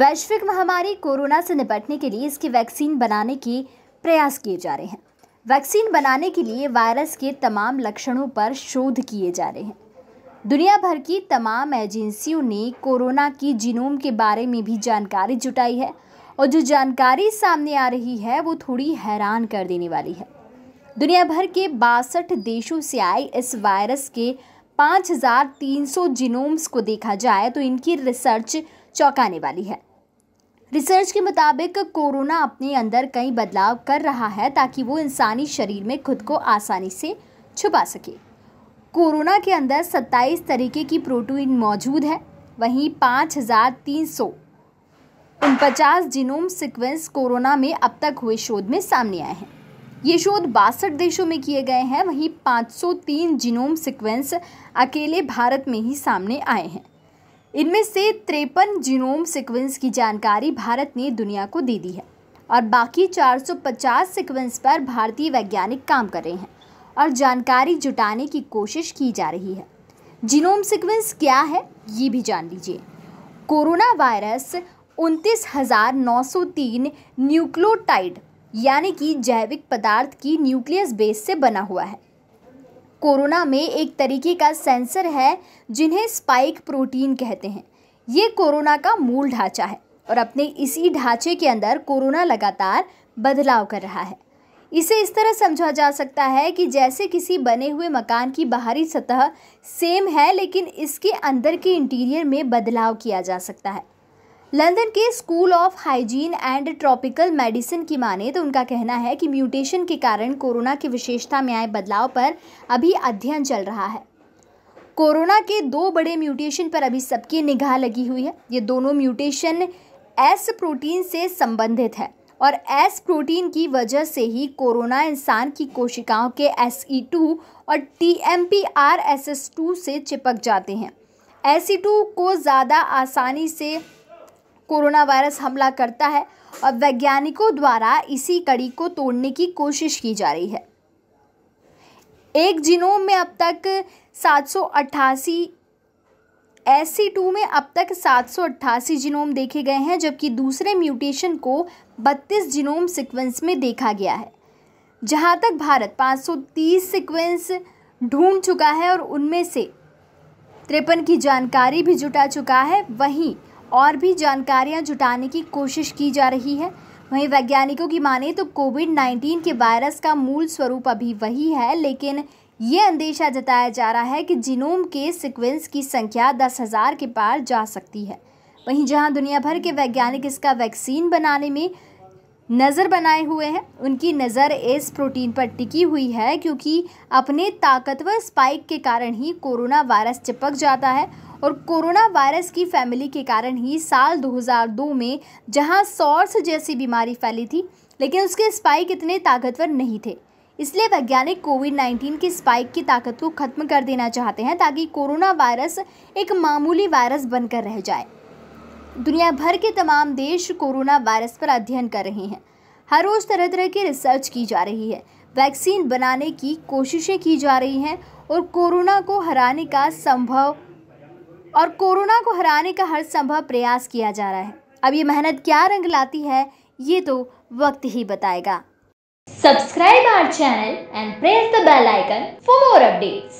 वैश्विक महामारी कोरोना से निपटने के लिए इसकी वैक्सीन बनाने के प्रयास किए जा रहे हैं वैक्सीन बनाने के लिए वायरस के तमाम लक्षणों पर शोध किए जा रहे हैं दुनिया भर की तमाम एजेंसियों ने कोरोना की जीनोम के बारे में भी जानकारी जुटाई है और जो जानकारी सामने आ रही है वो थोड़ी हैरान कर देने वाली है दुनिया भर के बासठ देशों से आए इस वायरस के 5,300 जीनोम्स को देखा जाए तो इनकी रिसर्च चौंकाने वाली है रिसर्च के मुताबिक कोरोना अपने अंदर कई बदलाव कर रहा है ताकि वो इंसानी शरीर में खुद को आसानी से छुपा सके कोरोना के अंदर 27 तरीके की प्रोटीन मौजूद है वहीं पाँच हज़ार तीन सौ उनपचास जीनोम सिक्वेंस कोरोना में अब तक हुए शोध में सामने आए हैं ये शोध बासठ देशों में किए गए हैं वहीं 503 जीनोम सीक्वेंस अकेले भारत में ही सामने आए हैं इनमें से तिरपन जीनोम सीक्वेंस की जानकारी भारत ने दुनिया को दे दी है और बाकी 450 सीक्वेंस पर भारतीय वैज्ञानिक काम कर रहे हैं और जानकारी जुटाने की कोशिश की जा रही है जीनोम सीक्वेंस क्या है ये भी जान लीजिए कोरोना वायरस उनतीस हज़ार नौ सौ तीन न्यूक्लोटाइड यानी कि जैविक पदार्थ की न्यूक्लियस बेस से बना हुआ है कोरोना में एक तरीके का सेंसर है जिन्हें स्पाइक प्रोटीन कहते हैं ये कोरोना का मूल ढांचा है और अपने इसी ढांचे के अंदर कोरोना लगातार बदलाव कर रहा है इसे इस तरह समझा जा सकता है कि जैसे किसी बने हुए मकान की बाहरी सतह सेम है लेकिन इसके अंदर के इंटीरियर में बदलाव किया जा सकता है लंदन के school of hygiene and tropical medicine की माने तो उनका कहना है कि म्यूटेशन के कारण कोरोना की विशेषता में आए बदलाव पर अभी अध्ययन चल रहा है कोरोना के दो बड़े म्यूटेशन पर अभी सबकी निगाह लगी हुई है ये दोनों म्यूटेशन एस प्रोटीन से संबंधित है और एस प्रोटीन की वजह से ही कोरोना इंसान की कोशिकाओं के एस ई टू और T M P R S S two से चिपक जाते हैं एस ई टू को ज़्यादा आसानी से कोरोना वायरस हमला करता है और वैज्ञानिकों द्वारा इसी कड़ी को तोड़ने की कोशिश की जा रही है एक जिनोम में अब तक सात सौ अट्ठासी एस टू में अब तक सात सौ अट्ठासी जिनोम देखे गए हैं जबकि दूसरे म्यूटेशन को बत्तीस जिनोम सीक्वेंस में देखा गया है जहां तक भारत 530 सीक्वेंस ढूंढ चुका है और उनमें से तिरपन की जानकारी भी जुटा चुका है वहीं और भी जानकारियां जुटाने की कोशिश की जा रही है वहीं वैज्ञानिकों की माने तो कोविड 19 के वायरस का मूल स्वरूप अभी वही है लेकिन ये अंदेशा जताया जा रहा है कि जीनोम के सीक्वेंस की संख्या दस हज़ार के पार जा सकती है वहीं जहां दुनिया भर के वैज्ञानिक इसका वैक्सीन बनाने में नज़र बनाए हुए हैं उनकी नज़र इस प्रोटीन पर टिकी हुई है क्योंकि अपने ताकतवर स्पाइक के कारण ही कोरोना वायरस चिपक जाता है और कोरोना वायरस की फैमिली के कारण ही साल 2002 में जहां सॉर्स जैसी बीमारी फैली थी लेकिन उसके स्पाइक इतने ताकतवर नहीं थे इसलिए वैज्ञानिक कोविड 19 के स्पाइक की ताकत को खत्म कर देना चाहते हैं ताकि कोरोना वायरस एक मामूली वायरस बनकर रह जाए दुनिया भर के तमाम देश कोरोना वायरस पर अध्ययन कर रहे हैं हर रोज़ तरह तरह की रिसर्च की जा रही है वैक्सीन बनाने की कोशिशें की जा रही हैं और कोरोना को हराने का संभव और कोरोना को हराने का हर संभव प्रयास किया जा रहा है अब ये मेहनत क्या रंग लाती है ये तो वक्त ही बताएगा subscribe our channel and press the bell icon for more updates